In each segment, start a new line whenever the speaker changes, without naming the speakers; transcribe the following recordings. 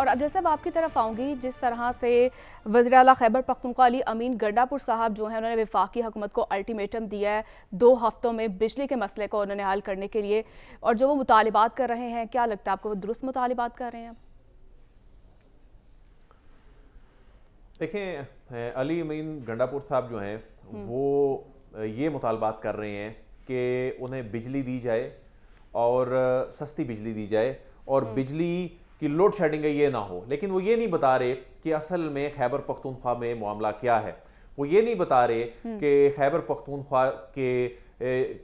और अब साहब आपकी तरफ आऊँगी जिस तरह से वजी अला खैबर पख्तनख्वा अली अमीन गंडापुर साहब जो है उन्होंने विफाक हुकूमत को अल्टीमेटम दिया है दो हफ्तों में बिजली के मसले को उन्होंने हल करने के लिए और जो वो मुतालबात कर रहे हैं क्या लगता है आपको वो दुरुस्त मुतालबात कर रहे हैं देखें अली अमीन गंडापुर साहब जो हैं हम्म। वो ये मुतालबात कर रहे हैं कि उन्हें बिजली दी जाए और सस्ती बिजली दी जाए और हम्म। बिजली कि लोड शेडिंग ये ना हो लेकिन वो ये नहीं बता रहे कि असल में खैबर पख्तूनख्वा में मामला क्या है वो ये नहीं बता रहे हम्म। कि खैबर पख्तूनख्वा के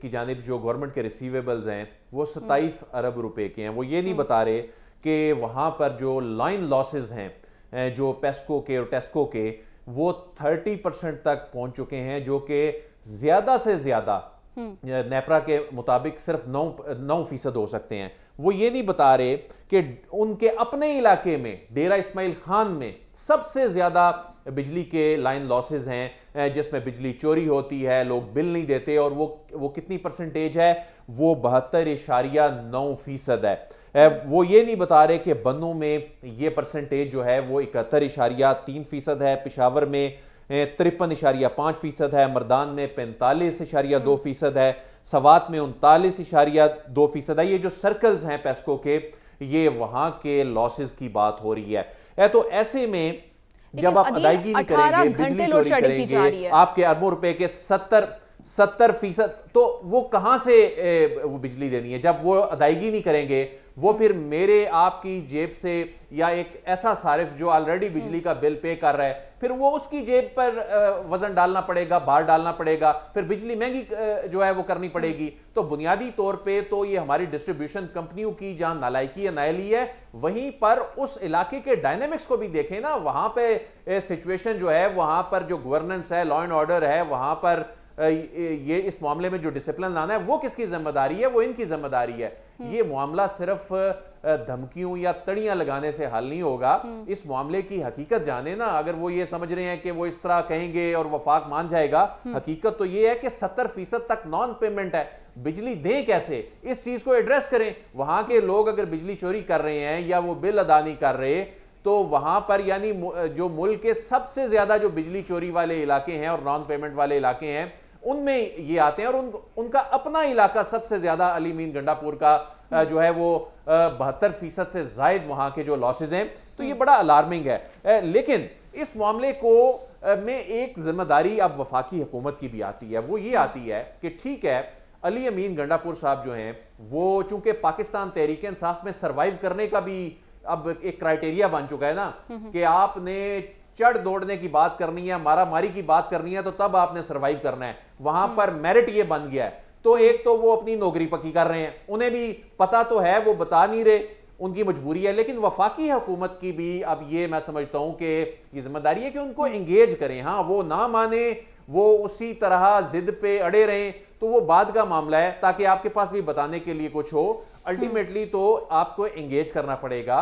की जानब जो गवर्नमेंट के रिसीवेबल्स हैं वो हम्म। सत्ताईस अरब रुपए के हैं वो ये नहीं हम्म। बता रहे कि वहाँ पर जो लाइन लॉसेज हैं जो पेस्को के और टेस्को के वो थर्टी परसेंट तक पहुँच चुके हैं जो कि ज़्यादा से ज़्यादा नेपरा के मुताबिक सिर्फ नौ नौ फीसद हो सकते हैं वो ये नहीं बता रहे कि उनके अपने इलाके में डेरा इस्माइल खान में सबसे ज़्यादा बिजली के लाइन लॉसेज हैं जिसमें बिजली चोरी होती है लोग बिल नहीं देते और वो वो कितनी परसेंटेज है वो बहत्तर इशारिया नौ फीसद है वो ये नहीं बता रहे कि बनों में ये परसेंटेज जो है वो इकहत्तर इशारिया तीन फीसद है पिशावर में तिरपन इशारिया पाँच फीसद है मरदान में पैंतालीस इशारिया हम्म। दो फीसद है सवात में उनतालीस इशारिया दो फीसद है ये जो सर्कल्स हैं पेस्को के ये वहाँ के लॉसेज की बात हो रही है, है तो ऐसे में जब आप अदायगी नहीं करेंगे बिजली चोरी करेंगे आपके अरबों रुपए के सत्तर सत्तर फीसद तो वो कहां से वो बिजली देनी है जब वो अदायगी नहीं करेंगे वो फिर मेरे आपकी जेब से या एक ऐसा सारिफ जो ऑलरेडी बिजली का बिल पे कर रहा है फिर वो उसकी जेब पर वजन डालना पड़ेगा भार डालना पड़ेगा फिर बिजली महंगी जो है वो करनी पड़ेगी तो बुनियादी तौर पे तो ये हमारी डिस्ट्रीब्यूशन कंपनियों की जहां नालायकी है नायली है वहीं पर उस इलाके के डायनेमिक्स को भी देखें ना वहां पर सिचुएशन जो है वहां पर जो गवर्नेंस है लॉ एंड ऑर्डर है वहां पर ये इस मामले में जो डिसिप्लिन लाना है वो किसकी जिम्मेदारी है वो इनकी जिम्मेदारी है हम्म। ये मामला सिर्फ धमकियों या तड़ियां लगाने से हल नहीं होगा हम्म। इस मामले की हकीकत जाने ना अगर वो ये समझ रहे हैं कि वो इस तरह कहेंगे और वफाक मान जाएगा हम्म। हकीकत तो ये है कि सत्तर फीसद तक नॉन पेमेंट है बिजली दें कैसे इस चीज को एड्रेस करें वहां के लोग अगर बिजली चोरी कर रहे हैं या वो बिल अदा नहीं कर रहे तो वहां पर यानी जो मुल्क के सबसे ज्यादा जो बिजली चोरी वाले इलाके हैं और नॉन पेमेंट वाले इलाके हैं उनमें ये आते हैं और उन, उनका अपना इलाका सबसे ज्यादा अली मीन गंडापुर का हम्म। जो है वो बहत्तर फीसद से जायद वहां के जो लॉसेज हैं तो ये हम्म। बड़ा अलार्मिंग है लेकिन इस मामले को में एक जिम्मेदारी अब वफाकी हुकूमत की भी आती है वो ये हम्म। आती है कि ठीक है अली अमीन गंडापुर साहब जो हैं वो चूंकि पाकिस्तान तहरीक इंसाफ में सरवाइव करने का भी अब एक क्राइटेरिया बन चुका है ना कि आपने चढ़ दौड़ने की बात करनी है मारा मारी की बात करनी है तो तब आपने सर्वाइव करना है वहां हम्म। पर मेरिट ये बन गया है तो एक तो वो अपनी नौकरी पक्की कर रहे हैं उन्हें भी पता तो है वो बता नहीं रहे उनकी मजबूरी है लेकिन वफाकी हुकूमत की भी अब ये मैं समझता हूं कि ये जिम्मेदारी है कि उनको एंगेज हम्म। करें हाँ वो ना माने वो उसी तरह जिद पे अड़े रहें तो वो बाद का मामला है ताकि आपके पास भी बताने के लिए कुछ हो अल्टीमेटली हम्म। तो आपको एंगेज करना पड़ेगा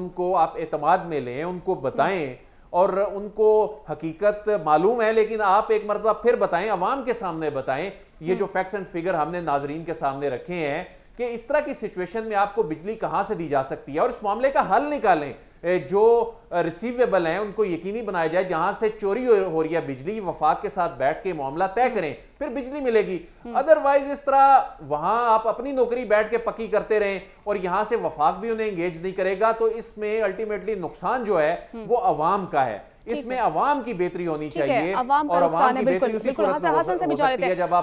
उनको आप एतमाद में लें उनको बताएं और उनको हकीकत मालूम है लेकिन आप एक मरतबा फिर बताएं अवाम के सामने बताएं ये जो फैक्ट्स एंड फिगर हमने नाजरीन के सामने रखे हैं कि इस तरह की सिचुएशन में आपको बिजली कहां से दी जा सकती है और इस मामले का हल निकालें जो रिसीवेबल हैं उनको यकीनी बनाया जाए जहां से चोरी हो रही है बिजली वफाक के साथ बैठ के मामला तय हम्म। करें फिर बिजली मिलेगी अदरवाइज हम्म। इस तरह वहां आप अपनी नौकरी बैठ के पक्की करते रहें और यहां से वफाक भी उन्हें एंगेज नहीं करेगा तो इसमें अल्टीमेटली नुकसान जो है हम्म। वो आवाम का है इसमें आवाम की बेहतरी होनी चाहिए और आवाम की बेहतरी उसी सूरत में हो सकती है जब आप